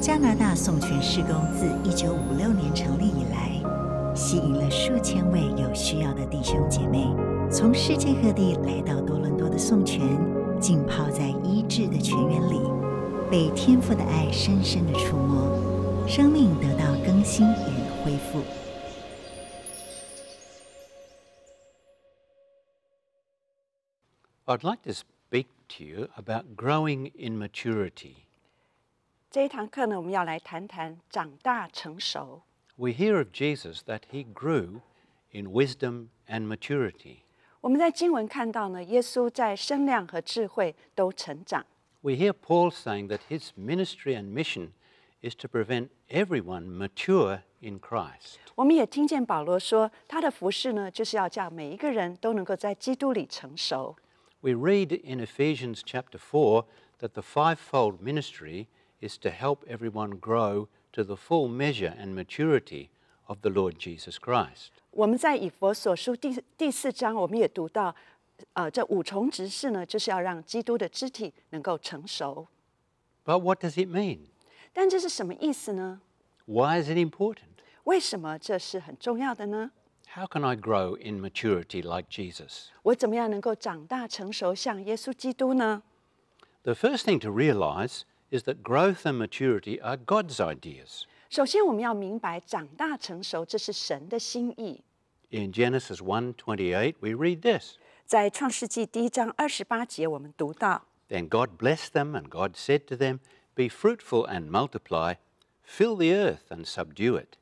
加拿大送泉施工自一九五六年成立以来，吸引了数千位有需要的弟兄姐妹，从世界各地来到多伦多的送泉，浸泡在医治的泉源里，被天父的爱深深的触摸，生命得到更新与恢复。I'd like to speak to you about growing in maturity. 这一堂课呢，我们要来谈谈长大成熟。We hear of Jesus that he grew in wisdom and maturity. 我们在经文看到呢，耶稣在身量和智慧都成长。We hear Paul saying that his ministry and mission is to prevent everyone mature in Christ. 我们也听见保罗说，他的服饰呢，就是要叫每一个人都能够在基督里成熟。We read in Ephesians chapter 4 that the fivefold ministry is to help everyone grow to the full measure and maturity of the Lord Jesus Christ. But what does it mean? 但这是什么意思呢？Why is it important? 为什么这是很重要的呢？How can I grow in maturity like Jesus? 我怎么样能够长大成熟，像耶稣基督呢？The first thing to realize is that growth and maturity are God's ideas. In Genesis 1:28, we read this. Then God blessed them, and God said to them, "Be fruitful and multiply, fill the earth and subdue it."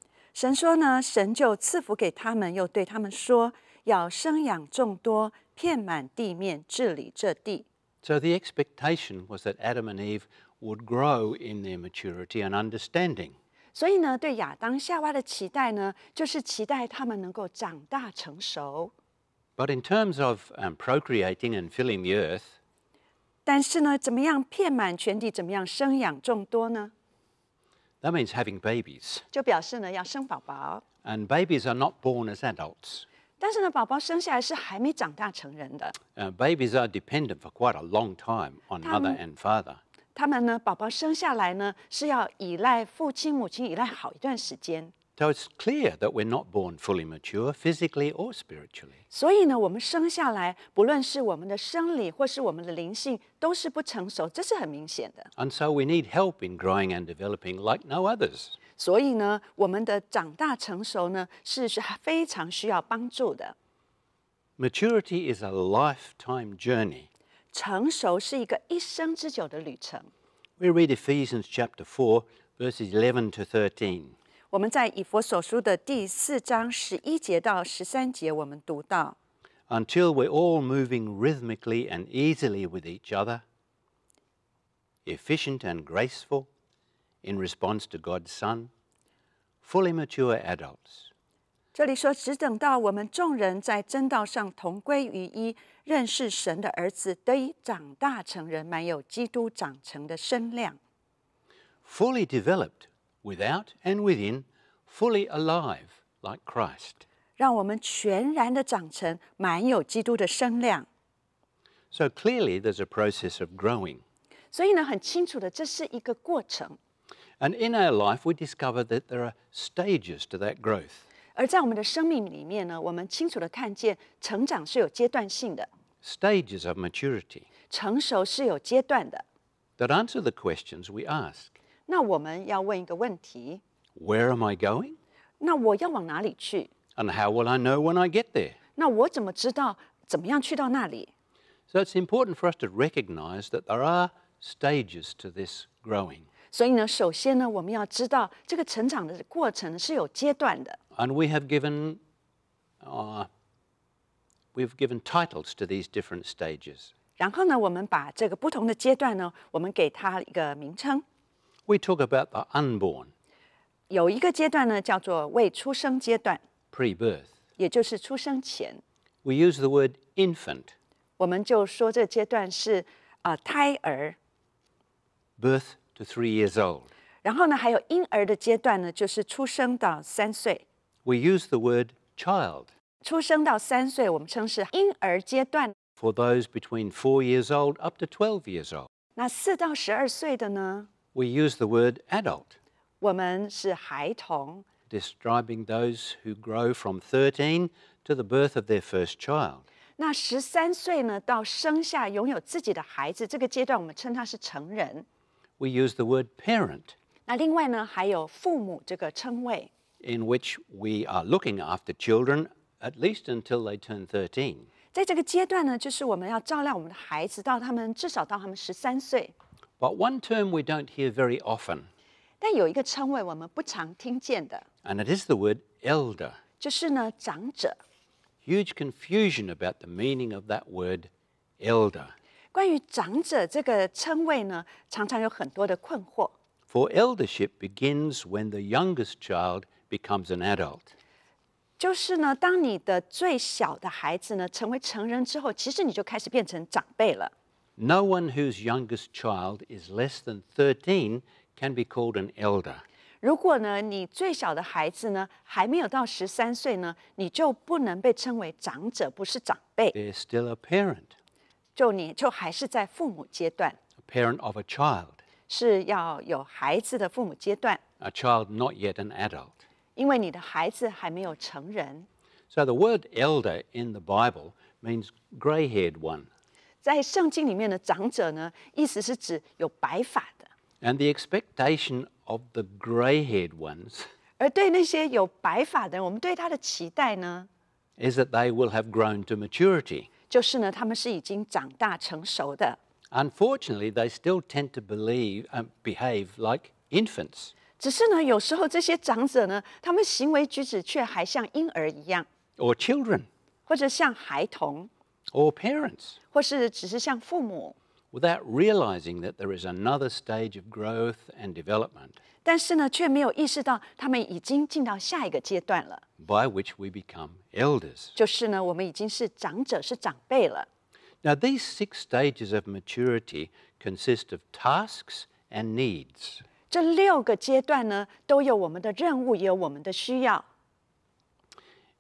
so the expectation was that Adam and Eve would grow in their maturity and understanding. 所以呢，对亚当夏娃的期待呢，就是期待他们能够长大成熟。But in terms of um, procreating and filling the earth, 但是呢，怎么样遍满全地，怎么样生养众多呢？that means having babies. and babies are not born as adults. babies are dependent for quite a long time on mother and father. 他们呢，宝宝生下来呢是要依赖父亲、母亲，依赖好一段时间。So it's clear that we're not born fully mature, physically or spiritually. 所以呢，我们生下来，不论是我们的生理或是我们的灵性，都是不成熟，这是很明显的。And so we need help in growing and developing like no others. 所以呢，我们的长大成熟呢，是非常需要帮助的。Maturity is a lifetime journey. 成熟是一个一生之久的旅程。We read Ephesians chapter 4, verses 11 to 13. 我们在以佛所书的第四章十一节到十三节，我们读到 Until we're all moving rhythmically and easily with each other, efficient and graceful in response to God's Son, fully mature adults, 这里说，只等到我们众人在真道上同归于一，认识神的儿子，得以长大成人，满有基督长成的身量。Fully developed, without and within, fully alive like Christ. 让我们全然的长成，满有基督的身量。So clearly, there's a process of growing. 所以呢，很清楚的，这是一个过程。And in our life, we discover that there are stages to that growth. 而在我们的生命里面呢，我们清楚的看见成长是有阶段性的。Stages of maturity. 成熟是有阶段的。That answer the questions we ask. 那我们要问一个问题。Where am I going? 那我要往哪里去？And how will I know when I get there? 那我怎么知道怎么样去到那里？So it's important for us to recognize that there are stages to this growing. 所以呢，首先呢，我们要知道这个成长的过程是有阶段的。and we have given, uh, we've given titles to these different stages. We talk about the unborn, pre birth We use the word infant, birth to three years old. 然后呢，还有婴儿的阶段呢，就是出生到三岁。we use the word child. For those between four years old up to 12 years old. We use the word adult, describing those who grow from 13 to the birth of their first child. we use the word parent, in which we are looking after children at least until they turn 13. But one term we don't hear very often, And it is the word elder. Huge confusion about the meaning of that word elder. For eldership begins when the youngest child becomes an adult. 就是呢，当你的最小的孩子呢成为成人之后，其实你就开始变成长辈了。No one whose youngest child is less than 13 can be called an elder. 如果呢，你最小的孩子呢还没有到十三岁呢，你就不能被称为长者，不是长辈。They're still a parent. 就你就还是在父母阶段。A parent of a child. 是要有孩子的父母阶段。A child not yet an adult. So the word elder in the Bible means gray-haired one. and the expectation of the gray-haired ones is that they will have grown to maturity. Unfortunately, they still tend to believe, um, behave like infants. 只是呢，有时候这些长者呢，他们行为举止却还像婴儿一样，or children，或者像孩童，or parents，或是只是像父母。Without realizing that there is another stage of growth and development，但是呢，却没有意识到他们已经进到下一个阶段了。By which we become elders，就是呢，我们已经是长者，是长辈了。Now these six stages of maturity consist of tasks and needs. 这六个阶段呢，都有我们的任务，也有我们的需要。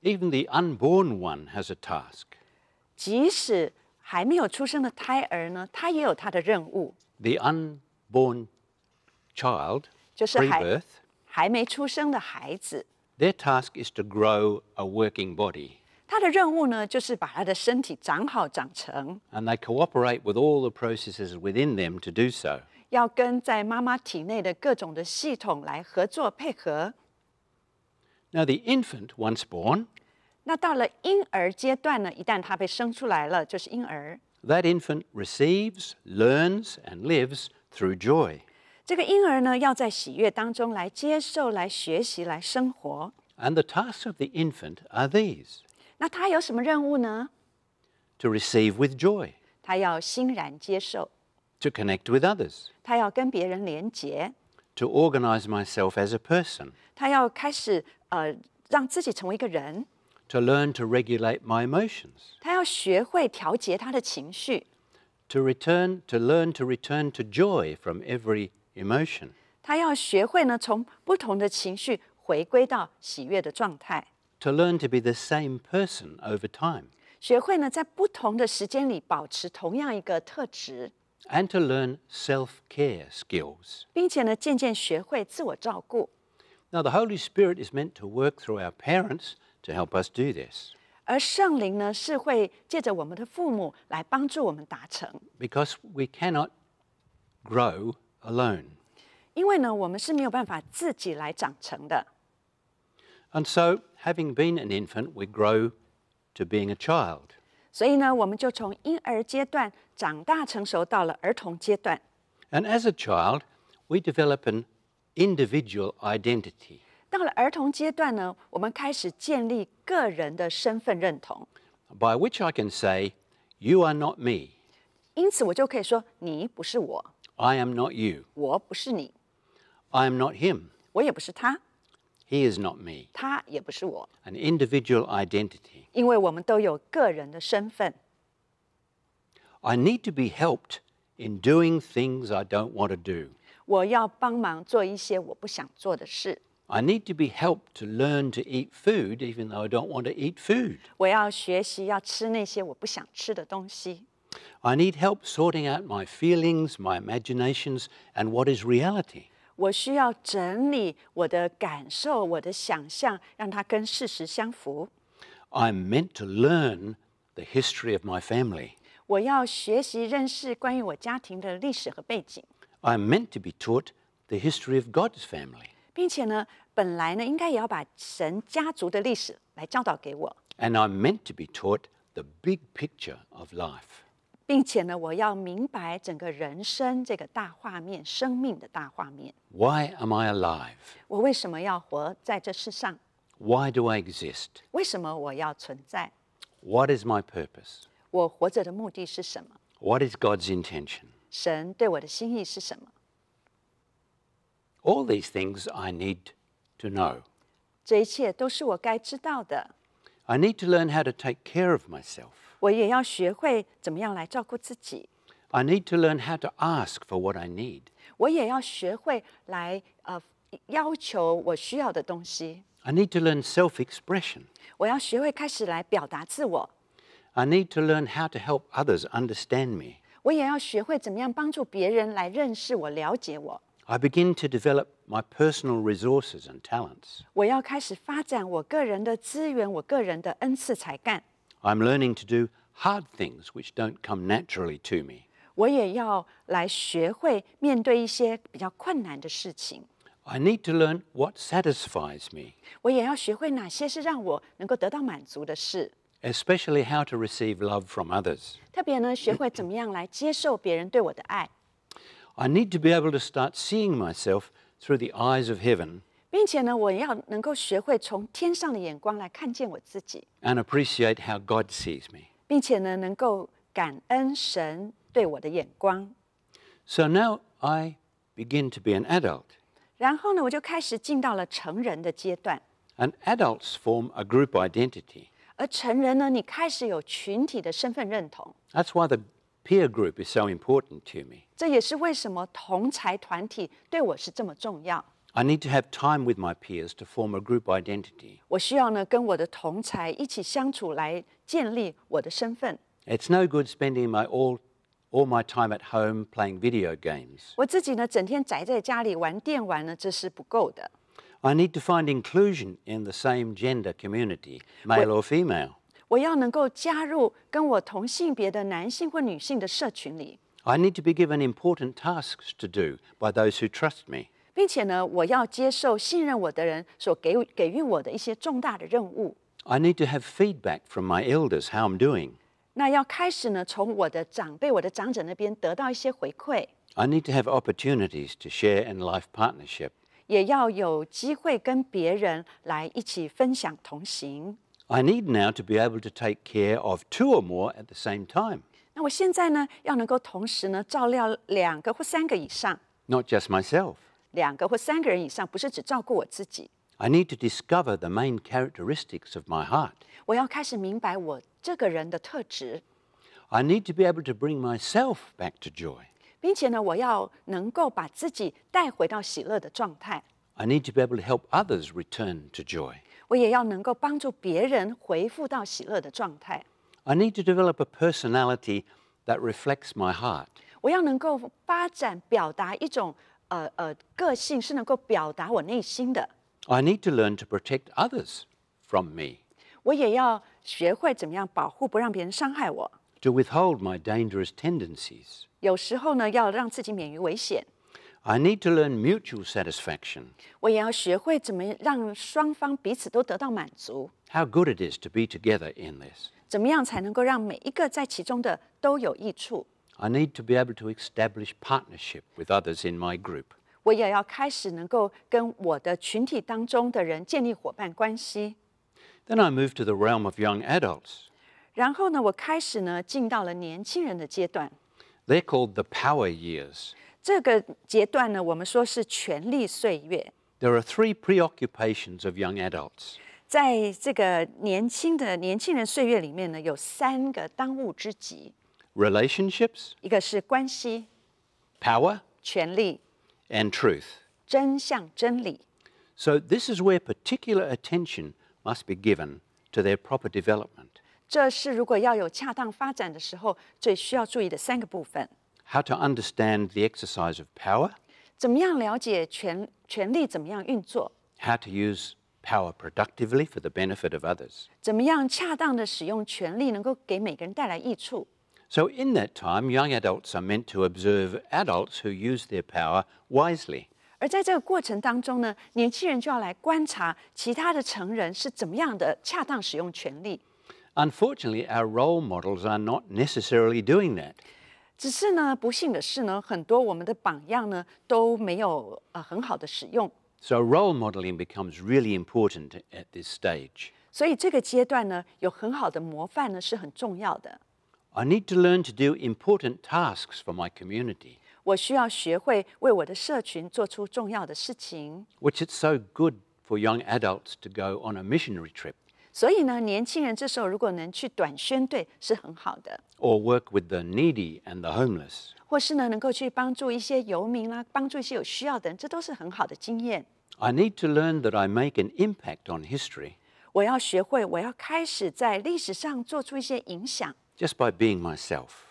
Even the unborn one has a task. 即使还没有出生的胎儿呢，他也有他的任务。The unborn child, 就是还 pre-birth, 还没出生的孩子，their task is to grow a working body, 他的任务呢，就是把他的身体长好长成，and they cooperate with all the processes within them to do so. 要跟在妈妈体内的各种的系统来合作配合。Now the infant once born, 那到了婴儿阶段呢？一旦他被生出来了，就是婴儿。That infant receives, learns, and lives through joy. 这个婴儿呢，要在喜悦当中来接受、来学习、来生活。And the tasks of the infant are these. 那他有什么任务呢？To receive with joy. 他要欣然接受。to connect with others. To organize myself as a person. To learn to regulate my emotions. To return to learn to return to joy from every emotion. to learn to be the same person over time. 学会呢在不同的时间里保持同样一个特质。and to learn self-care skills. Now, the Holy Spirit is meant to work through our parents to help us do this. because we cannot grow alone. and so, having been an infant, we grow to being a child. 所以呢，我们就从婴儿阶段长大成熟到了儿童阶段。And as a child, we develop an individual identity. 到了儿童阶段呢，我们开始建立个人的身份认同。By which I can say, you are not me. 因此我就可以说，你不是我。I am not you. 我不是你。I am not him. 我也不是他。he is not me. 他也不是我。An individual identity. 因为我们都有个人的身份。I need to be helped in doing things I don't want to do. 我要帮忙做一些我不想做的事。I need to be helped to learn to eat food, even though I don't want to eat food. 我要学习要吃那些我不想吃的东西。I need help sorting out my feelings, my imaginations, and what is reality. 我需要整理我的感受、我的想象，让它跟事实相符。I'm meant to learn the history of my family. 我要学习认识关于我家庭的历史和背景。I'm meant to be taught the history of God's family. 并且呢，本来呢，应该也要把神家族的历史来教导给我。And I'm meant to be taught the big picture of life. 并且呢，我要明白整个人生这个大画面、生命的大画面。Why am I alive? 我为什么要活在这世上？Why do I exist? 为什么我要存在？What is my purpose? 我活着的目的是什么？What is God's intention? 神对我的心意是什么？All these things I need to know. 这一切都是我该知道的。I need to learn how to take care of myself. 我也要学会怎么样来照顾自己。I need to learn how to ask for what I need. I need to learn self-expression. I need to learn how to help others understand me. I begin to develop my personal resources and talents. I'm learning to do hard things which don't come naturally to me. I need to learn what satisfies me, Especially how to receive love from others. I need to be able to start seeing myself through the eyes of heaven 并且呢，我要能够学会从天上的眼光来看见我自己，a appreciate n d God sees me，how 并且呢，能够感恩神对我的眼光。So now I begin to be an adult. 然后呢，我就开始进到了成人的阶段。And adults form a group identity. 而成人呢，你开始有群体的身份认同。That's why the peer group is so important to me. 这也是为什么同侪团体对我是这么重要。I need to have time with my peers to form a group identity. 我需要呢跟我的同才一起相处来建立我的身份。It's no good spending my all all my time at home playing video games. 我自己呢整天宅在家里玩电玩呢，这是不够的。I need to find inclusion in the same gender community, male or female. 我要能够加入跟我同性别的男性或女性的社群里。I need to be given important tasks to do by those who trust me. 并且呢，我要接受信任我的人所给给予我的一些重大的任务。I need to have feedback from my elders how I'm doing. 那要开始呢，从我的长辈、我的长者那边得到一些回馈。I need to have opportunities to share in life partnership. 也要有机会跟别人来一起分享同行。I need now to be able to take care of two or more at the same time. 那我现在呢，要能够同时呢照料两个或三个以上。Not just myself. 两个或三个人以上，不是只照顾我自己。I need to discover the main characteristics of my heart. I need to be able to bring myself back to joy. I need to be able to help others return to joy. I need to develop a personality that reflects my heart. 我要能够发展表达一种呃呃，个性是能够表达我内心的。I need to learn to protect others from me。我也要学会怎么样保护，不让别人伤害我。To withhold my dangerous tendencies。有时候呢，要让自己免于危险。I need to learn mutual satisfaction。我也要学会怎么让双方彼此都得到满足。How good it is to be together in this。怎么样才能够让每一个在其中的都有益处？I need to be able to establish partnership with others in my group. 我也要开始能够跟我的群体当中的人建立伙伴关系。Then I moved to the realm of young adults. 然后呢，我开始呢进到了年轻人的阶段。They're called the power years. 这个阶段呢，我们说是权力岁月。There are three preoccupations of young adults. 在这个年轻的年轻人岁月里面呢，有三个当务之急。relationships, 一个是关系、power, and truth. so this is where particular attention must be given to their proper development. how to understand the exercise of power, how to use power productively for the benefit of others. 怎么样恰当的使用权力能够给每个人带来益处？so in that time, young adults are meant to observe adults who use their power wisely. Unfortunately, our role models are not necessarily doing that. 只是呢，不幸的是呢，很多我们的榜样呢都没有呃很好的使用。So role modeling becomes really important at this stage. 所以这个阶段呢，有很好的模范呢是很重要的。I need to learn to do important tasks for my community. Which it's so good for young adults to go on a missionary trip. Or work with the needy and the homeless. I need to learn that I make an impact on history. 我要学会，我要开始在历史上做出一些影响。just by being myself.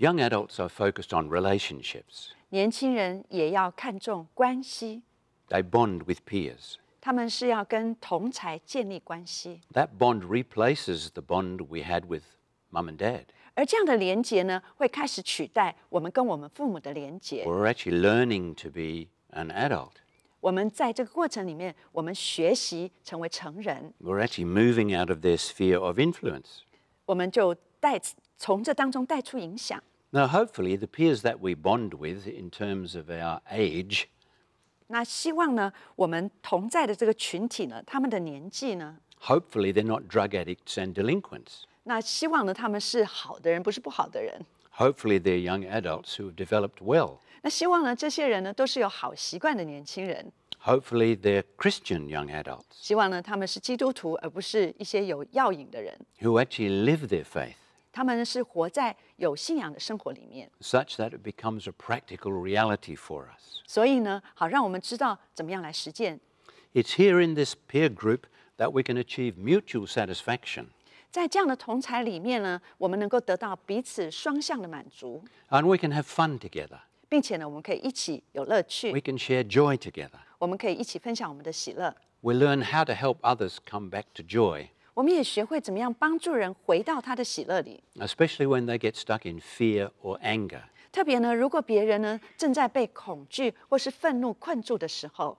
Young adults are focused on relationships. 年轻人也要看重关系。They bond with peers. 他们是要跟同才建立关系。That bond replaces the bond we had with mum and dad. 而这样的连结呢，会开始取代我们跟我们父母的连结。are actually learning to be an adult. 我们在这个过程里面，我们学习成为成人。We're actually moving out of their sphere of influence. Now, hopefully, the peers that we bond with in terms of our age. 那希望呢，我们同在的这个群体呢，他们的年纪呢？Hopefully, they're not drug addicts and delinquents. 那希望呢，他们是好的人，不是不好的人。Hopefully, they're young adults who have developed well. 那希望呢，这些人呢都是有好习惯的年轻人。Hopefully, they're Christian young adults 希望呢他们是基督徒，而不是一些有药瘾的人。who actually live their faith 他们是活在有信仰的生活里面，such that it becomes a practical reality for us. 所以呢，好让我们知道怎么样来实践。It's here in this peer group that we can achieve mutual satisfaction 在这样的同才里面呢，我们能够得到彼此双向的满足，and we can have fun together. 并且呢，我们可以一起有乐趣。We can share joy together. We learn how to help others come back to joy. 我们也学会怎么样帮助人回到他的喜乐里。Especially when they get stuck in fear or anger. 特别呢，如果别人呢正在被恐惧或是愤怒困住的时候。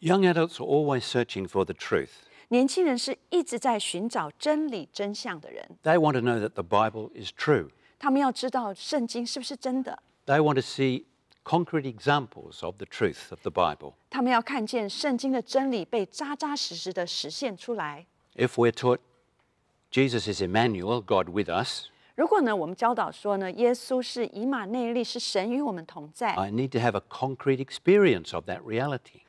Young adults are always searching for the truth. 年轻人是一直在寻找真理真相的人。They want to know that the Bible is true. They want to see concrete examples of the truth of the Bible. If we we're taught Jesus is Emmanuel, God with us, I need to have a concrete experience of that reality.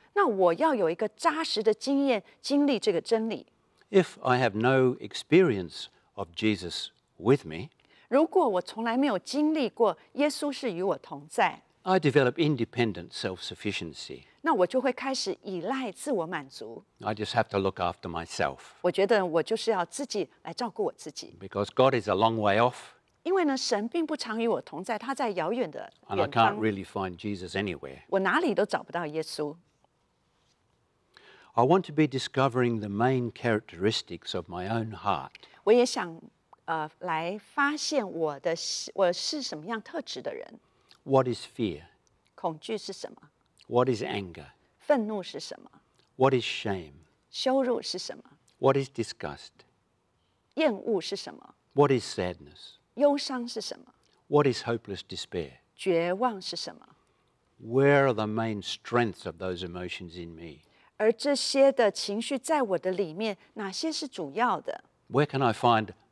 If I have no experience of Jesus with me, 如果我从来没有经历过耶稣是与我同在，I develop independent self-sufficiency。那我就会开始依赖自我满足。I just have to look after myself。我觉得我就是要自己来照顾我自己。Because God is a long way off。因为呢，神并不常与我同在，他在遥远的 And I can't really find Jesus anywhere。我哪里都找不到耶稣。I want to be discovering the main characteristics of my own heart。我也想呃来发现我的我是什么样特质的人。What is fear？恐惧是什么？What is anger？愤怒是什么？What is shame？羞辱是什么？What is disgust？厌恶是什么？What is sadness？忧伤是什么？What is hopeless despair？绝望是什么？Where are the main strengths of those emotions in me？而这些的情绪在我的里面，哪些是主要的？Where can I find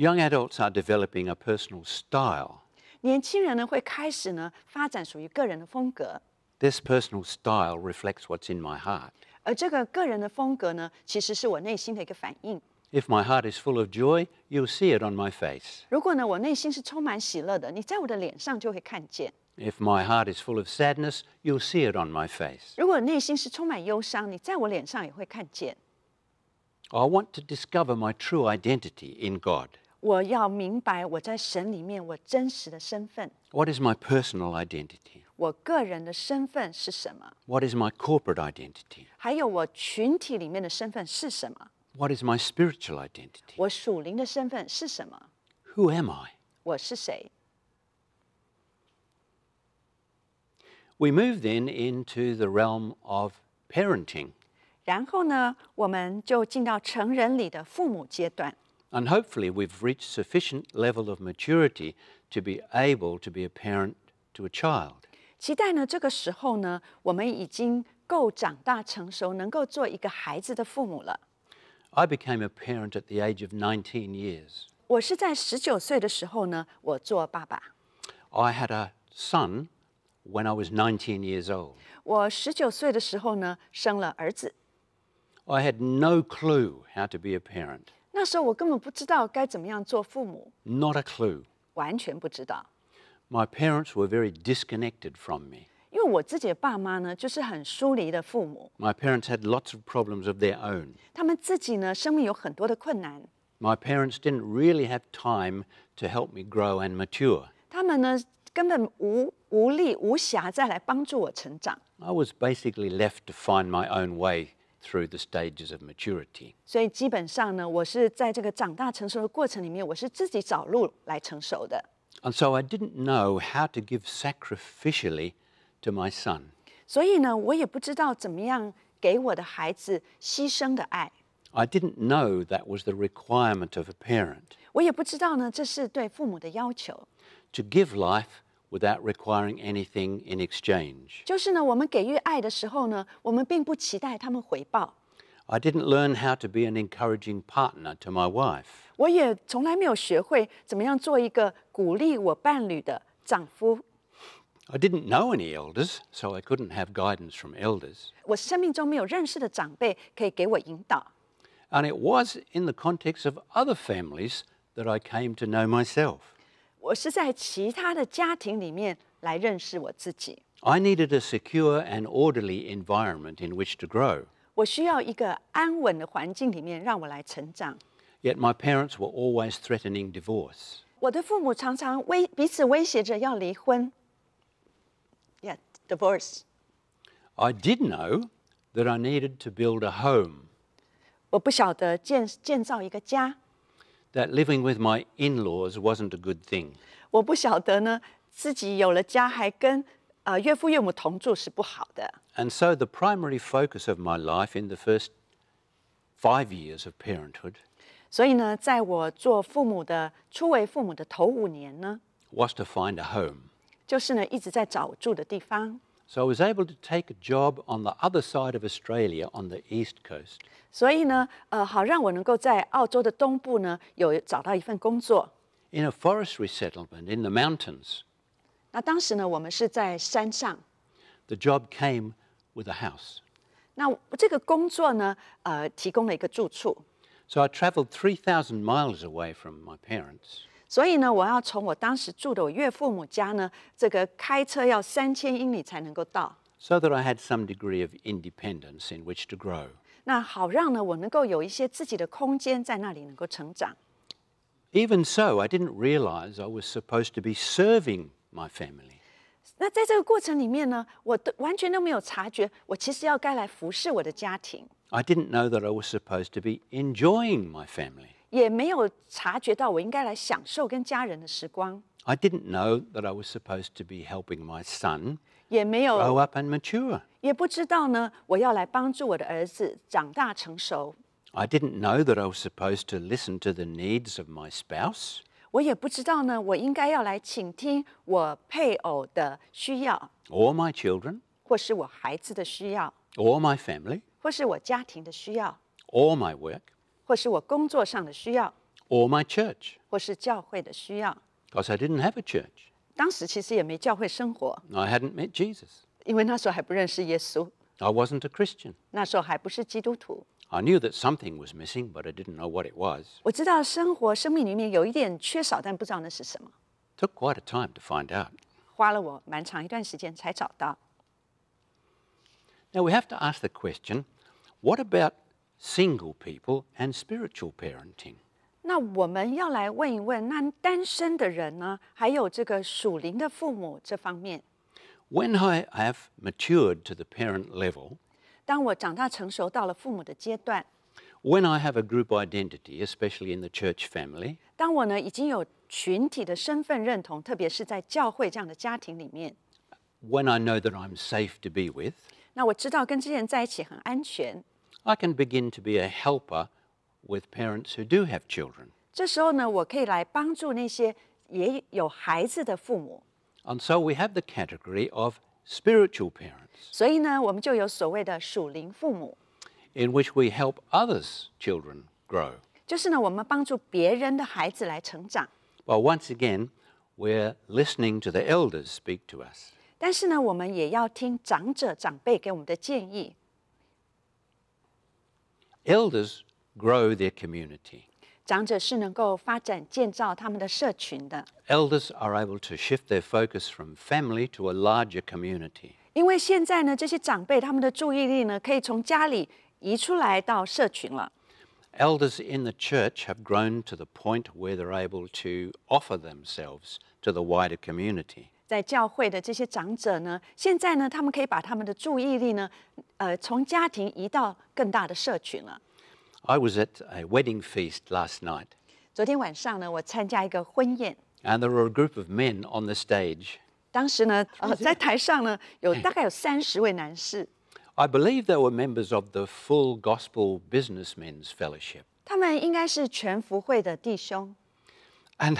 young adults are developing a personal style. this personal style reflects what's in my heart. if my heart is full of joy, you'll see it on my face. if my heart is full of sadness, you'll see it on my face. I want to discover my true identity in God. 我要明白我在神里面我真实的身份。What is my personal identity? 我个人的身份是什么？What is my corporate identity? 还有我群体里面的身份是什么？What is my spiritual identity? 我属灵的身份是什么？Who am I? 我是谁？We move then into the realm of parenting. 然后呢，我们就进到成人礼的父母阶段. And hopefully we've reached sufficient level of maturity to be able to be a parent to a child. 期待呢，这个时候呢，我们已经够长大成熟，能够做一个孩子的父母了。I became a parent at the age of 19 years. 我是在十九岁的时候呢，我做爸爸。I had a son when I was 19 years old. 我十九岁的时候呢，生了儿子。I had no clue how to be a parent. 那时候我根本不知道该怎么样做父母。Not a clue. My parents were very disconnected from me. My parents had lots of problems of their own. My parents didn't really have time to help me grow and mature. I was basically left to find my own way through the stages of maturity. 所以基本上呢，我是在这个长大成熟的过程里面，我是自己找路来成熟的。And so I didn't know how to give sacrificially to my son. 所以呢，我也不知道怎么样给我的孩子牺牲的爱。I didn't know that was the requirement of a parent. 我也不知道呢，这是对父母的要求。To give life without requiring anything in exchange. I did didn't learn how to be an encouraging partner to my wife. 我也从来没有学会怎么样做一个鼓励我伴侣的丈夫。I didn't know any elders, so I couldn't have guidance from elders. 我生命中没有认识的长辈可以给我引导。And it was in the context of other families that I came to know myself. 我是在其他的家庭里面来认识我自己。I needed a secure and orderly environment in which to grow. 我需要一个安稳的环境里面让我来成长。Yet my parents were always threatening divorce. 我的父母常常威彼此威胁着要离婚。Yeah, divorce. I did know that I needed to build a home. 我不晓得建建造一个家。that living with my in-laws wasn't a good thing. And so the primary focus of my life in the first five years of parenthood was to find a home. 就是呢一直在找住的地方。so I was able to take a job on the other side of Australia, on the east coast. 所以呢，呃，好让我能够在澳洲的东部呢，有找到一份工作。In a forestry settlement in the mountains. 那当时呢，我们是在山上。The job came with a house. 那这个工作呢，呃，提供了一个住处。So I travelled 3,000 miles away from my parents. 所以呢，我要从我当时住的我岳父母家呢，这个开车要三千英里才能够到。So that I had some degree of independence in which to grow. 那好让呢，我能够有一些自己的空间，在那里能够成长。Even so, I didn't realize I was supposed to be serving my family. 那在这个过程里面呢，我都完全都没有察觉，我其实要该来服侍我的家庭。I didn't know that I was supposed to be enjoying my family. 也没有察觉到我应该来享受跟家人的时光。I didn't know that I was supposed to be helping my son 也没有 grow up and mature. 也不知道呢，我要来帮助我的儿子长大成熟。I didn't know that I was supposed to listen to the needs of my spouse. 我也不知道呢，我应该要来倾听我配偶的需要，or my children, 或是我孩子的需要，or my family, 或是我家庭的需要，or my work. 或是我工作上的需要，or my church, 或是教会的需要。because I didn't have a church. 当时其实也没教会生活，I hadn't met Jesus. was wasn't a Christian. 那时候还不是基督徒。I knew that something was missing, but I didn't know what it was. 我知道生活生命里面有一点缺少，但不知道那是什么，took quite a time to find out. 花了我蛮长一段时间才找到。Now we have to ask the question what about single people and spiritual parenting. 那我们要来问一问，那单身的人呢？还有这个属灵的父母这方面。When I have matured to the parent level，当我长大成熟到了父母的阶段。When I have a group identity, especially in the church family。当我呢已经有群体的身份认同，特别是在教会这样的家庭里面。When I know that I'm safe to be with，那我知道跟这些人在一起很安全。I can begin to be a helper with parents who do have children. and so we have the category of spiritual parents, in which we help others' children grow. well, once again, we're listening to the elders speak to us elders grow their community. Elders are able to shift their focus from family to a larger community. 因为现在呢，这些长辈他们的注意力呢，可以从家里移出来到社群了。Elders in the church have grown to the point where they're able to offer themselves to the wider community. 在教会的这些长者呢，现在呢，他们可以把他们的注意力呢，呃，从家庭移到更大的社群了。I was at a wedding feast last night. 昨天晚上呢，我参加一个婚宴。And there were a group of men on the stage. 当时呢，呃，在台上呢，有大概有三十位男士。I believe they were members of the Full Gospel Businessmen's Fellowship. 他们应该是全福会的弟兄。And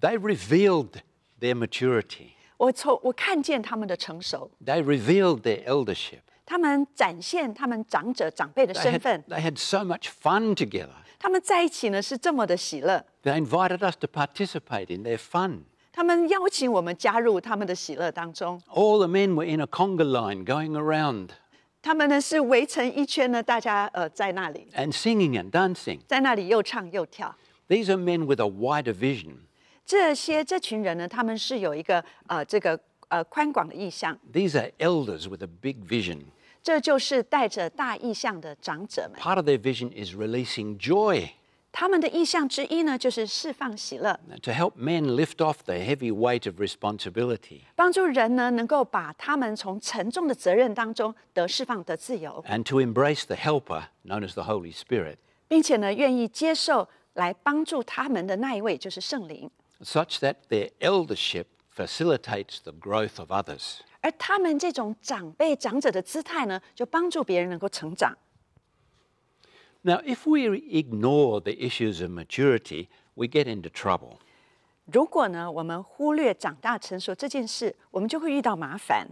they revealed their maturity. 我从我看见他们的成熟。They revealed their eldership. 他们展现他们长者长辈的 They 身 had, 份。they had so much fun together. 他们在一起呢是这么的喜乐，They invited us to participate in their fun. 他们邀请我们加入他们的喜乐当中。All the men were in a conga line going around 他们呢是围成一圈呢，大家呃在那里，and singing and dancing. 在那里又唱又跳。These are men with a wider vision. 这些这群人呢，他们是有一个呃这个呃宽广的意向。These are elders with a big vision。这就是带着大意向的长者们。Part of their vision is releasing joy。他们的意向之一呢，就是释放喜乐。To help men lift off the heavy weight of responsibility。帮助人呢，能够把他们从沉重的责任当中得释放、得自由。And to embrace the helper known as the Holy Spirit。并且呢，愿意接受来帮助他们的那一位，就是圣灵。such that their eldership facilitates the growth of others. 而他们这种长辈长者的姿态呢，就帮助别人能够成长。Now, if we ignore the issues of maturity, we get into trouble. 如果呢，我们忽略长大成熟这件事，我们就会遇到麻烦。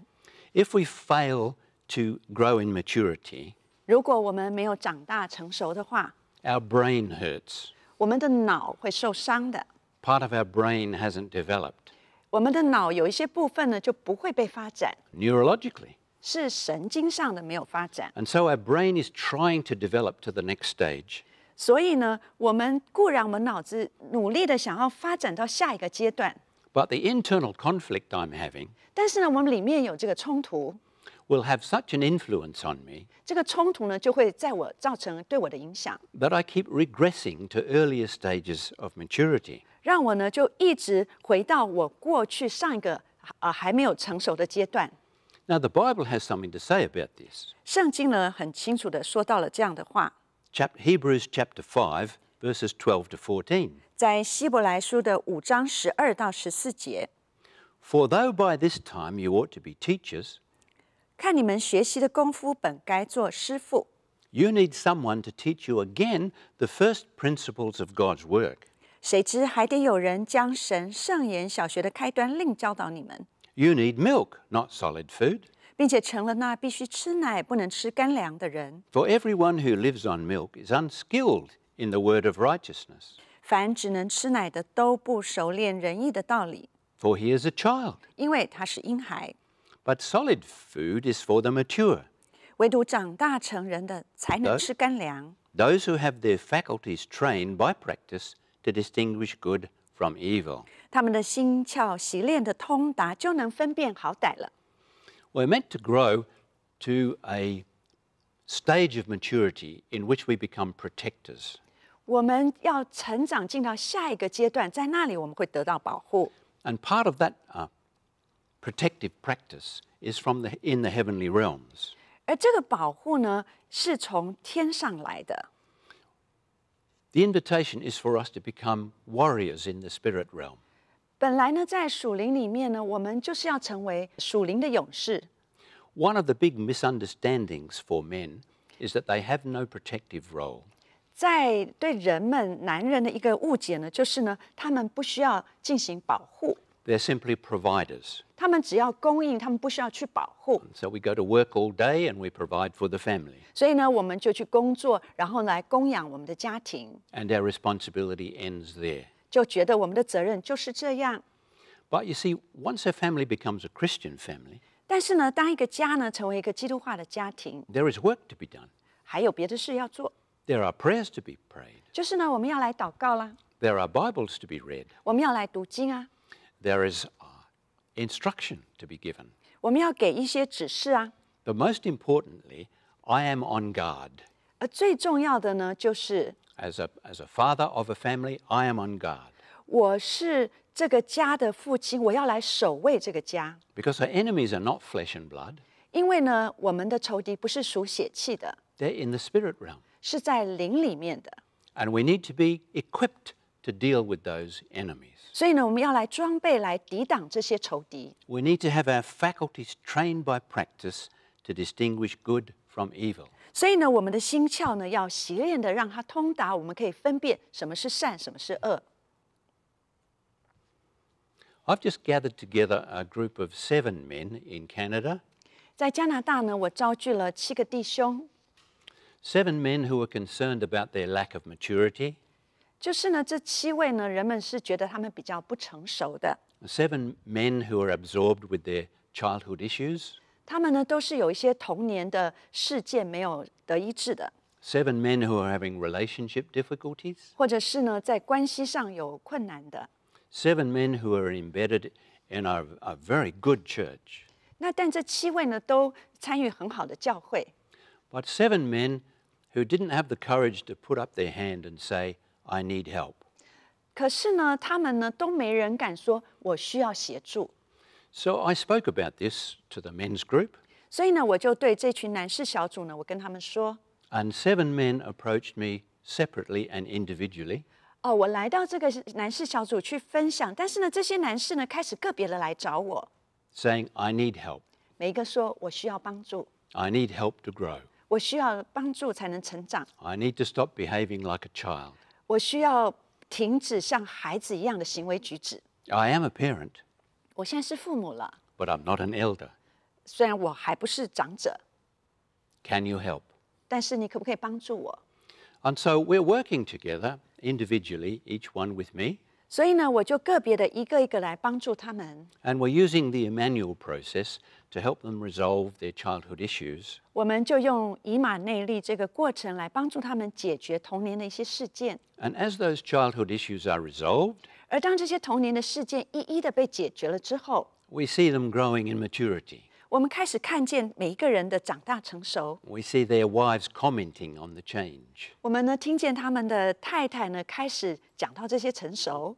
If we fail to grow in maturity, 如果我们没有长大成熟的话，our brain hurts. 我们的脑会受伤的。part of our brain hasn't developed. 我们的脑有一些部分呢就不会被发展。Neurologically. 是神经上的没有发展。And so our brain is trying to develop to the next stage. but the internal conflict I'm having. will have such an influence on me. 这个冲突呢，就会在我造成对我的影响。That I keep regressing to earlier stages of maturity. 让我呢就一直回到我过去上一个呃还没有成熟的阶段。Now the Bible has something to say about this. 圣经呢很清楚的说到了这样的话。Chapter Hebrews chapter five verses twelve to fourteen. 在希伯来书的五章十二到十四节。For though by this time you ought to be teachers. 看你们学习的功夫，本该做师傅。You need someone to teach you again the first principles of God's work. 谁知还得有人将神圣言小学的开端另教导你们。You need milk, not solid food. 并且成了那必须吃奶不能吃干粮的人。For everyone who lives on milk is unskilled in the word of righteousness. 凡只能吃奶的都不熟练仁义的道理。For he is a child. 因为他是婴孩。But solid food is for the mature. 唯独长大成人的才能吃干粮。Those who have their faculties trained by practice to distinguish good from evil. we are meant to grow to a stage of maturity in which we become protectors. 我们要成长进到下一个阶段，在那里我们会得到保护。And part of that uh, protective practice is from the in the heavenly realms. 而这个保护呢，是从天上来的。the invitation is for us to become warriors in the spirit realm. One of the big misunderstandings for men is that they have no protective role. 在对人们男人的一个误解呢，就是呢，他们不需要进行保护。they're simply providers. So we go to work all day and we provide for the family. and our responsibility ends there. But you see, once a family becomes a Christian family, there is work to be done. There are prayers to be prayed. There are Bibles to be read. 我们要来读经啊。there is uh, instruction to be given. But most importantly, I am on guard. 而最重要的呢，就是 as a as a father of a family, I am on guard. because our enemies are not flesh and blood. they are in the spirit realm. And we need to be equipped to deal with those enemies. 所以呢，我们要来装备来抵挡这些仇敌。We need to have our faculties trained by practice to distinguish good from evil. 所以呢，我们的心窍呢，要习练的让它通达，我们可以分辨什么是善，什么是恶。I've just gathered together a group of seven men in Canada. 在加拿大呢，我招聚了七个弟兄。Seven men who were concerned about their lack of maturity. 就是呢，这七位呢，人们是觉得他们比较不成熟的。Seven men who are absorbed with their childhood issues. 他们呢，都是有一些童年的事件没有得医治的。Seven men who are having relationship difficulties. 或者是呢，在关系上有困难的。Seven men who are embedded in a, a very good church. 那但这七位呢，都参与很好的教会。But seven men who didn't have the courage to put up their hand and say. I need help. 可是呢，他们呢都没人敢说我需要协助。So I spoke about this to the men's group. 所以呢，我就对这群男士小组呢，我跟他们说。And seven men approached me separately and individually. 哦，我来到这个男士小组去分享，但是呢，这些男士呢开始个别的来找我。Saying I need help. 每一个说我需要帮助。I need help to grow. 我需要帮助才能成长。I need to stop behaving like a child. 我需要停止像孩子一样的行为举止。I am a parent, 我现在是父母了，but I'm not an elder. 虽然我还不是长者，Can you help? 但是你可不可以帮助我？And so we're working together, individually, each one with me, 所以呢，我就个别的一个一个来帮助他们。And we're using the Emmanuel process to help them resolve their childhood issues. 我们就用以马内利这个过程来帮助他们解决童年的一些事件。And as those childhood issues are resolved, 而当这些童年的事件一一的被解决了之后，we see them growing in maturity. 我们开始看见每一个人的长大成熟。We see their wives commenting on the change.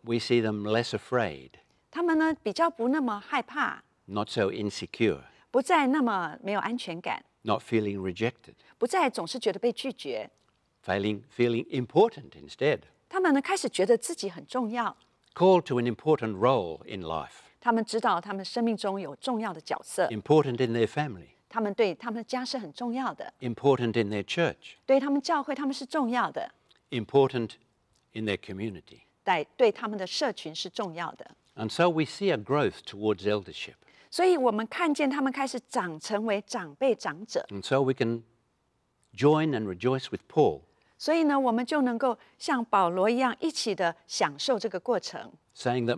We see them less afraid, 他们呢，比较不那么害怕，not so insecure, 不再那么没有安全感，not feeling rejected, 不再总是觉得被拒绝。failing, feeling important instead, 他们呢，开始觉得自己很重要，called to an important role in life. 他们知道他们生命中有重要的角色。Important in their family. important in their church. Important in their community. 对对他们的社群是重要的。And so we see a growth towards eldership. so we can join and rejoice with Paul. that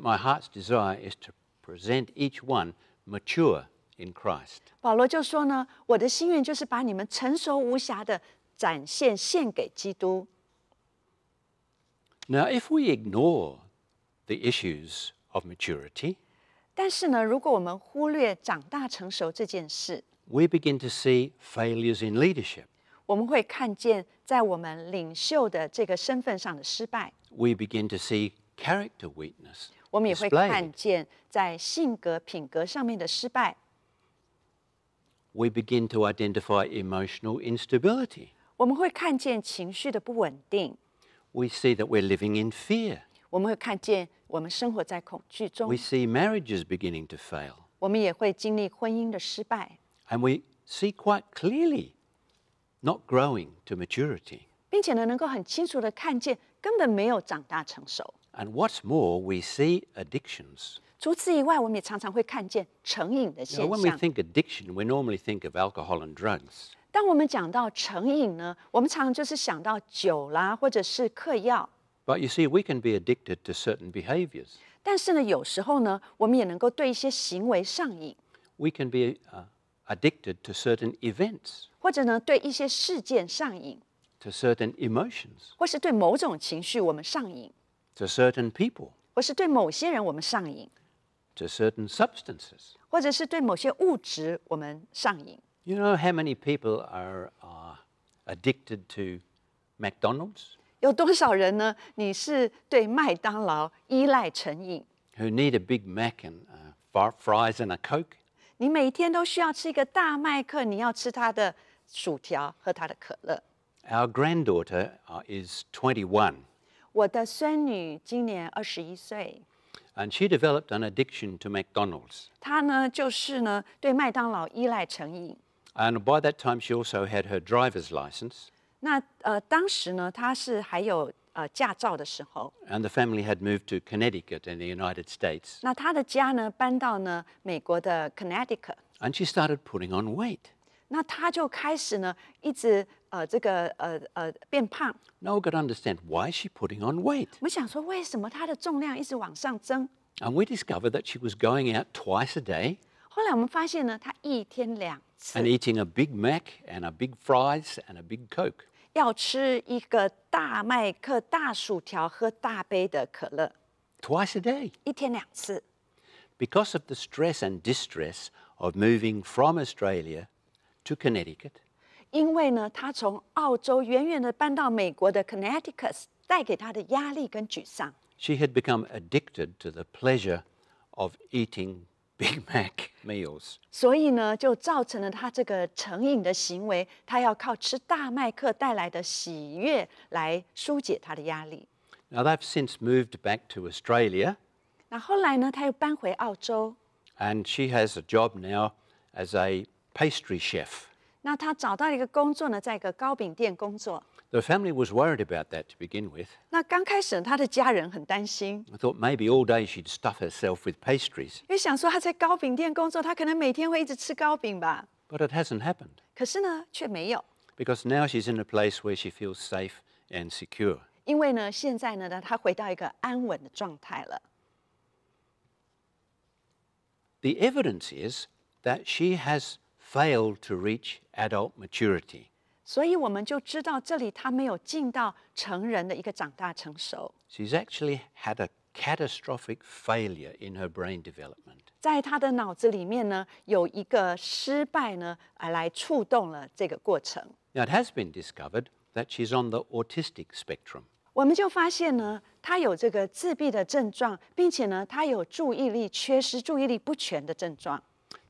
my heart's desire is to present each one mature in Christ. Christ。保罗就说呢，我的心愿就是把你们成熟无瑕的展现献给基督。Now, if we ignore the issues of maturity，但是呢，如果我们忽略长大成熟这件事，we begin to see failures in leadership。我们会看见在我们领袖的这个身份上的失败。We begin to see character weakness。我们也会看见在性格、品格上面的失败。We begin to identify emotional instability. 我们会看见情绪的不稳定。We see that we're living in fear. 我们会看见我们生活在恐惧中。We see marriages beginning to fail. 我们也会经历婚姻的失败。And we see quite clearly not growing to maturity. 并且呢，能够很清楚的看见，根本没有长大成熟。and what's more, we see addictions. 除此以外，我们也常常会看见成瘾的现 You we think addiction, we normally think of alcohol and drugs. 当我们讲到成瘾呢，我们常常就是想到酒啦，或者是嗑药。But you see, we can be addicted to certain behaviors. 但是呢，有时候呢，我们也能够对一些行为上瘾，We can be uh, addicted to certain events, 或者呢，对一些事件上瘾，to certain emotions. 或是对某种情绪我们上瘾。to certain people，或是对某些人我们上瘾，to certain substances，或者是对某些物质我们上瘾。You know how many people are are uh, addicted to McDonald's？有多少人呢？你是对麦当劳依赖成瘾？Who need a Big Mac and uh, fries and a Our granddaughter uh, is twenty-one. And she developed an addiction to McDonald's. And by that time, she also had her driver's license. and the family had moved to Connecticut in the United States. 那她的家呢，搬到呢美国的 Connecticut。And she started putting on weight. 那他就开始呢，一直呃这个呃呃变胖。Now I got to understand why is she putting on weight? 我想说，为什么她的重量一直往上增？And we discovered that she was going out twice a day and eating a Big Mac and a big fries and a big Coke. a day of the stress and distress of moving from Australia to Connecticut. 因为呢，他从澳洲远远的搬到美国的 Connecticut，带给他的压力跟沮丧。She had become addicted to the pleasure of eating Big Mac meals. 所以呢，就造成了他这个成瘾的行为。他要靠吃大麦克带来的喜悦来疏解他的压力。Now they've since moved back to Australia. 那后来呢，他又搬回澳洲。And she has a job now as a pastry chef. 那他找到一个工作呢，在一个糕饼店工作。The family was worried about that to begin with. 那刚开始他的家人很担心，I thought maybe all day she'd stuff herself with pastries, 因为想说他在糕饼店工作，他可能每天会一直吃糕饼吧。but it hasn't happened 可是呢，却没有，because now she's in a place where she feels safe and secure. 因为呢，现在呢，他回到一个安稳的状态了。The evidence is that she has failed to reach adult maturity. 所以我们就知道这里他没有进到成人的一个长大成熟。She's actually had a catastrophic failure in her brain development. 在他的脑子里面呢，有一个失败呢，啊，来触动了这个过程。Now it has been discovered that she's on the autistic spectrum. 我们就发现呢，他有这个自闭的症状，并且呢，他有注意力缺失、注意力不全的症状。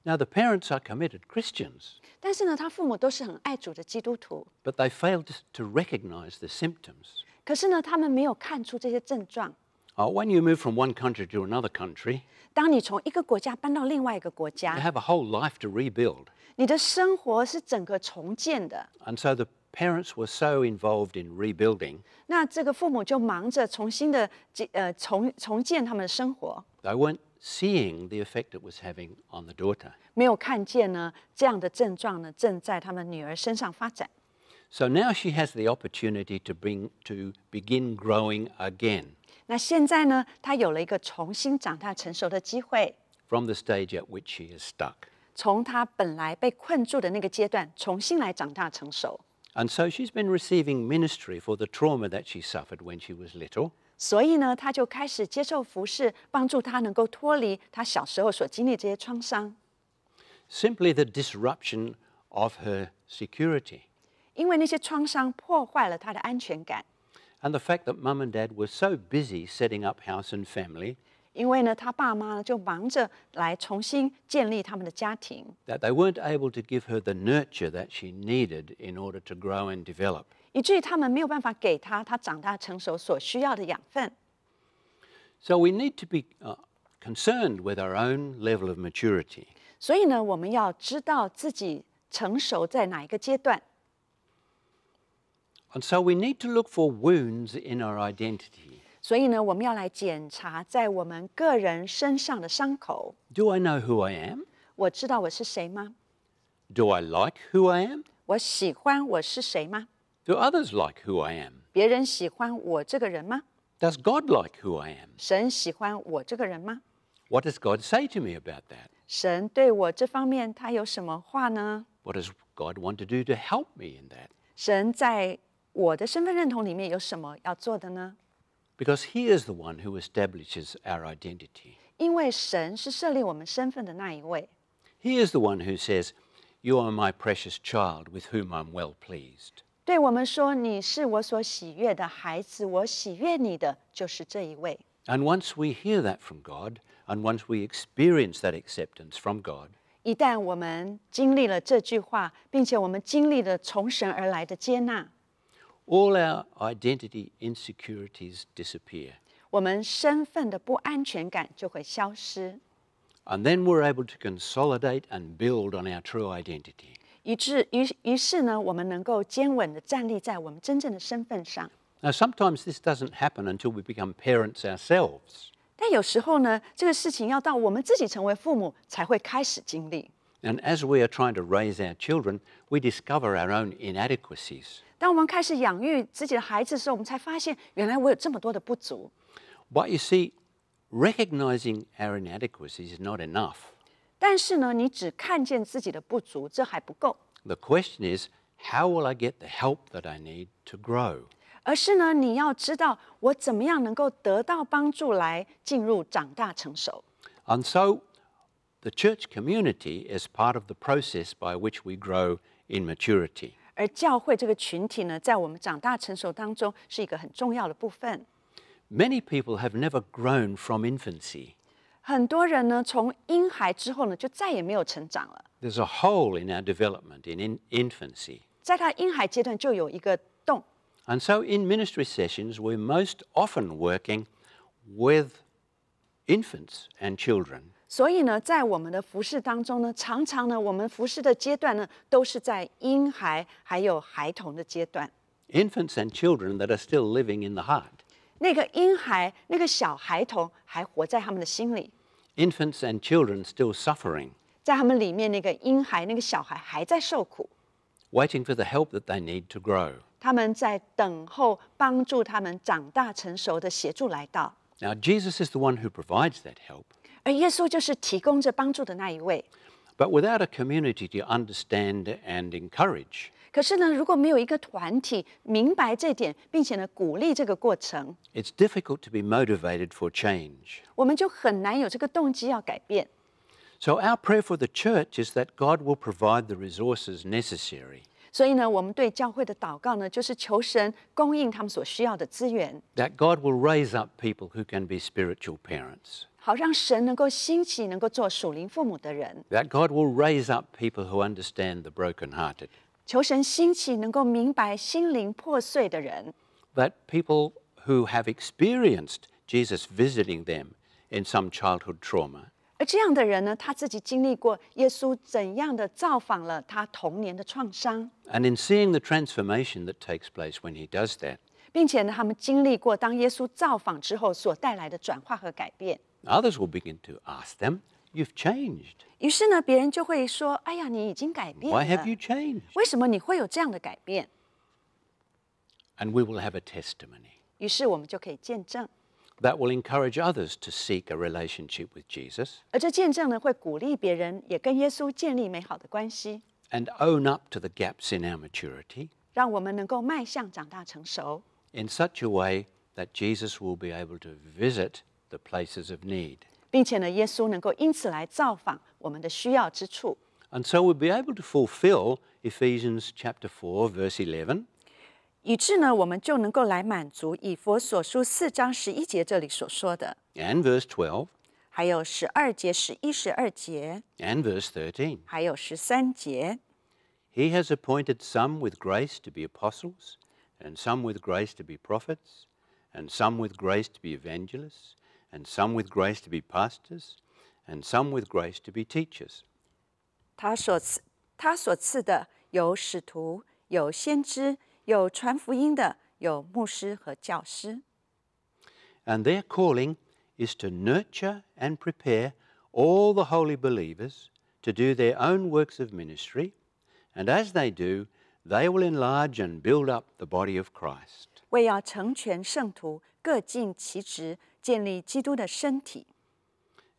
now the parents are committed Christians. 但是呢，他父母都是很爱主的基督徒。But they failed to recognize the symptoms. 可是呢，他们没有看出这些症状。Uh, when you move from one country to another country, 当你从一个国家搬到另外一个国 you have a whole life to rebuild. And so the parents were so involved in rebuilding, they were weren't seeing the effect it was having on the daughter. so now she has the opportunity to bring to begin growing again From the stage at which she is stuck. 从她本来被困住的那个阶段，重新来长大成熟。And so she's been receiving ministry for the trauma that she suffered when she was little. 所以呢，他就开始接受服侍，帮助他能够脱离他小时候所经历这些创伤。Simply the disruption of her security. 因为那些创伤破坏了他的安全感。And the fact that mum and dad were so busy setting up house and family. 因为呢，他爸妈呢就忙着来重新建立他们的家庭。That they weren't able to give her the nurture that she needed in order to grow and develop. we need to be uh, concerned with our own level of maturity. so we need to look for wounds in our identity. 所以呢，我们要来检查在我们个人身上的伤口。Do I know who I am? 我知道我是谁吗 Do I like who I am? 我喜欢我是谁吗 Do others like who I am? 别人喜欢我这个人吗 Does God like who I am? 神喜欢我这个人吗 What does God say to me about that? 神对我这方面他有什么话呢 What does God want to do to help me in that? 神在我的身份认同里面有什么要做的呢 because He is the one who establishes our identity. 因为神是设立我们身份的那一位。He is the one who says, You are my precious child with whom I'm well pleased. 对我们说，你是我所喜悦的孩子，我喜悦你的就是这一位。And once we hear that from God, and once we experience that acceptance from God, ”一旦我们经历了这句话，并且我们经历了从神而来的接纳，all our identity insecurities disappear. And then we're able to consolidate and build on our true identity. Now sometimes this doesn't happen until we become parents ourselves. 但有时候呢，这个事情要到我们自己成为父母才会开始经历。and as we are trying to raise our children, we discover our own inadequacies. 当我们开始养育自己的孩子的时候，我们才发现原来我有这么多的不足。But you see, recognizing our inadequacies is not enough. 但是呢，你只看见自己的不足，这还不够。The question is, how will I get the help that I need to grow? 而是呢，你要知道我怎么样能够得到帮助来进入长大成熟。And so the church community is part of the process by which we grow in maturity. Many people have never grown from infancy. There's a hole in our development in, infancy. And so in ministry sessions, we're most often working with infants and children. 所以呢，在我们的服饰当中呢，常常呢，我们服饰的阶段呢，都是在婴孩还有孩童的阶段。Infants and children that are still living in the heart. 那个婴孩，那个小孩童还活在他们的心里。Infants and children still suffering. 在他们里面，那个婴孩，那个小孩还在受苦。Waiting for the help that they need to grow. 他们在等候帮助他们长大成熟的协助来到。Now Jesus is the one who provides that help. 而耶稣就是提供着帮助的那一位。But without a community to understand and encourage, difficult to be motivated for change. our prayer for the church is that God will provide the resources necessary God will raise up people who can be spiritual parents. 好让神能够兴起，能够做属灵父母的人。That God will raise up people who understand the broken-hearted. 求神兴起能够明白心灵破碎的人。That people who have experienced Jesus visiting them in some childhood trauma. 而这样的人呢，他自己经历过耶稣怎样的造访了他童年的创伤。And in seeing the transformation that takes place when he does that. 并且呢，他们经历过当耶稣造访之后所带来的转化和改变。Others will begin to ask them, "You've changed." 于是呢，别人就会说：“哎呀，你已经改变了。” Why have you changed? 为什么你会有这样的改变？And we will have a testimony. 于是我们就可以见证。That will encourage others to seek a relationship with Jesus. 而这见证呢，会鼓励别人也跟耶稣建立美好的关系。And own up to the gaps in our maturity. 让我们能够迈向长大成熟。In such a way that Jesus will be able to visit the places of need. and so we'll be able to fulfill Ephesians chapter 4 verse 11. 以致呢，我们就能够来满足以佛所书四章十一节这里所说的。And verse 12. and verse 13. He has appointed some with grace to be apostles, and some with grace to be prophets, and some with grace to be evangelists and some with grace to be pastors, and some with grace to be teachers. And their calling is to nurture and prepare all the holy believers to do their own works of ministry, and as they do, they will enlarge and build up the body of Christ. 为要成全圣徒，各尽其职，建立基督的身体。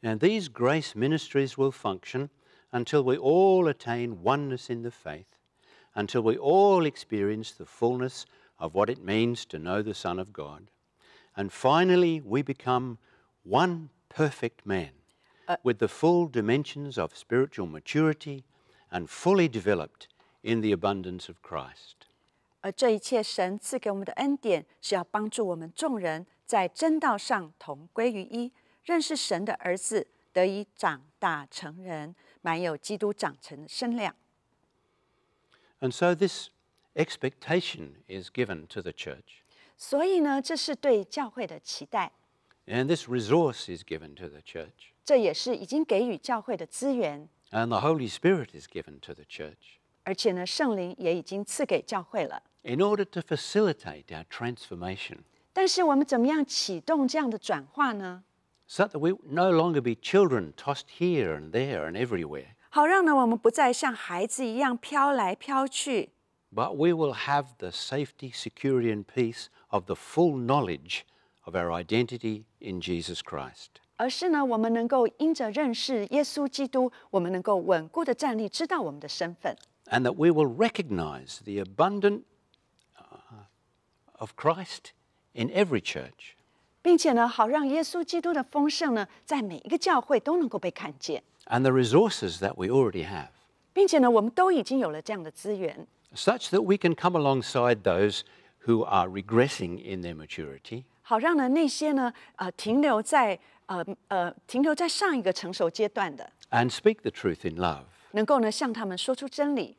And these grace ministries will function until we all attain oneness in the faith, until we all experience the fullness of what it means to know the Son of God. And finally, we become one perfect man uh, with the full dimensions of spiritual maturity and fully developed in the abundance of Christ. 而这一切，神赐给我们的恩典是要帮助我们众人在真道上同归于一，认识神的儿子，得以长大成人，满有基督长成的身量。And so this expectation is given to the church. 所以呢，这是对教会的期待。And this resource is given to the church. 这也是已经给予教会的资源，And the Holy Spirit is given to the church 而且呢，圣灵也已经赐给教会了，in order to facilitate our transformation. 但是我们怎么样启动这样的转化呢？so that we no longer be children tossed here and there and everywhere, 好让呢我们不再像孩子一样飘来飘去，but we will have the safety, security, and peace of the full knowledge of our identity in Jesus Christ. 而是呢我们能够因着认识耶稣基督，我们能够稳固的站立，知道我们的身份，And that we will recognize the abundant uh, of Christ in every church. and the resources that we already have, Such that we can come alongside those who are regressing in their maturity 好让呢那些呢呃停留在呃呃停留在上一个成熟阶段的，and speak the truth in love. 能够呢向他们说出真理。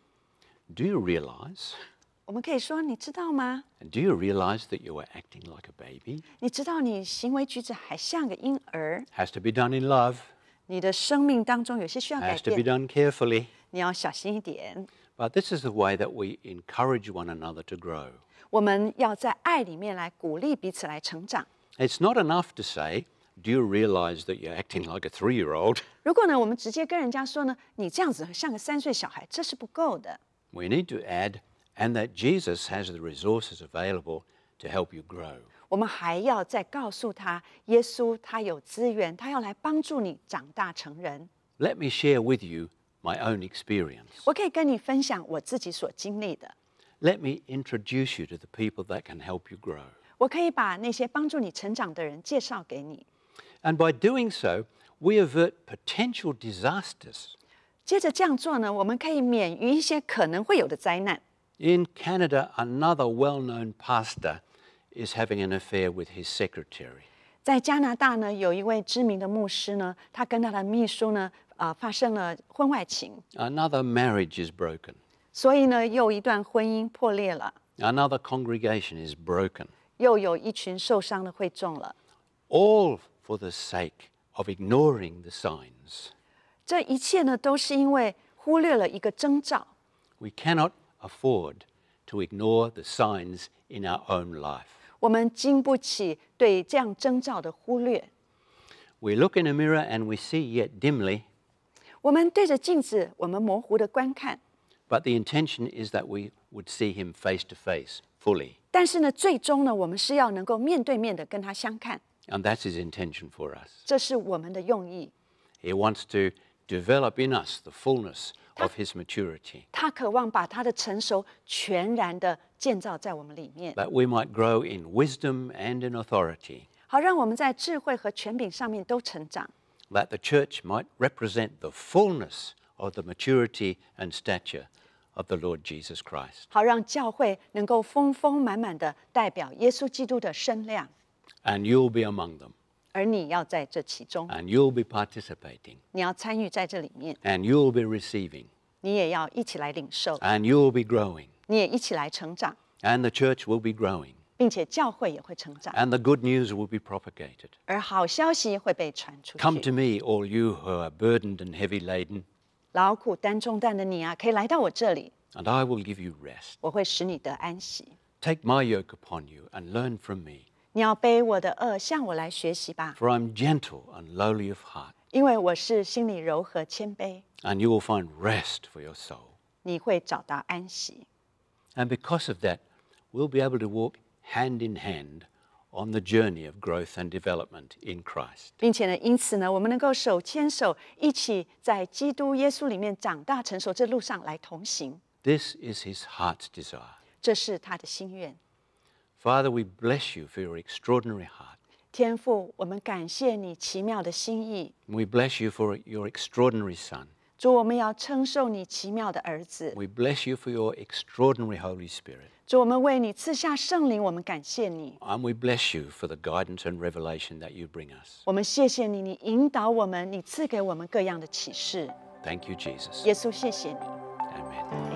Do you realize do you realize that you are acting like a baby? has to be done in love, It has to be done carefully. But this is the way that we encourage one another to grow. 我们要在爱里面来鼓励彼此来成长。It's not enough to say, Do you realize that you're acting like a three year old? 如果呢，我们直接跟人家说呢，你这样子像个三岁小孩，这是不够的。We need to add, and that Jesus has the resources available to help you grow. 我们还要再告诉他，耶稣他有资源，他要来帮助你长大成人。Let me share with you my own experience. 我可以跟你分享我自己所经历的。Let me introduce you to the people that can help you grow. 我可以把那些帮助你成长的人介绍给你。And by doing so, we avert potential disasters. 接着这样做呢，我们可以免于一些可能会有的灾难。in Canada, another well known pastor is having an affair with his secretary. 在加拿大呢，有一位知名的牧师呢，他跟他的秘书呢，呃，发生了婚外情。Another marriage is broken. Another congregation is broken. All for the sake of ignoring the signs. We cannot afford to ignore the signs in our own life. We look in a mirror and we see yet dimly. But the intention is that we would see him face to face fully. and that's his intention for us. He wants to develop in us the fullness of His maturity. that we might grow in wisdom and in authority. That the church might represent the fullness of the maturity and stature of the Lord Jesus Christ. And you you'll be among them. 而你要在这其中，and you'll be participating, 你要参与在这里面，and you'll be receiving, 你也要一起来领受，and you'll be growing, 你也一起来成长，and the church will be growing, 并且教会也会成长，and the good news will be propagated. 而好消息会被传出 Come 去 to。me, all you who are burdened and heavy laden, 劳苦担重担的你啊，可以来到我这里，and I will give you rest. 我会使你得安息。Take my yoke upon you and learn from me, 你要背我的恶，向我来学习吧。For I'm gentle and lowly of heart. And you will find rest for your soul. And because of that, we'll be able to walk hand in hand on the journey of growth and development in Christ. 并且呢，因此呢，我们能够手牵手，一起在基督耶稣里面长大成熟这路上来同行。This is his heart's desire. Father, we bless you for your extraordinary heart. 天父，我们感谢你奇妙的心意。We bless you for your extraordinary Son. 主，我们要称受你奇妙的儿子。We bless you for your extraordinary Holy Spirit. 主，我们为你赐下圣灵，我们感谢你。And we bless you for the guidance and revelation that you bring us. 我们谢谢你，你引导我们，你赐给我们各样的启示。Thank you, Jesus. 耶稣，谢谢你。Amen.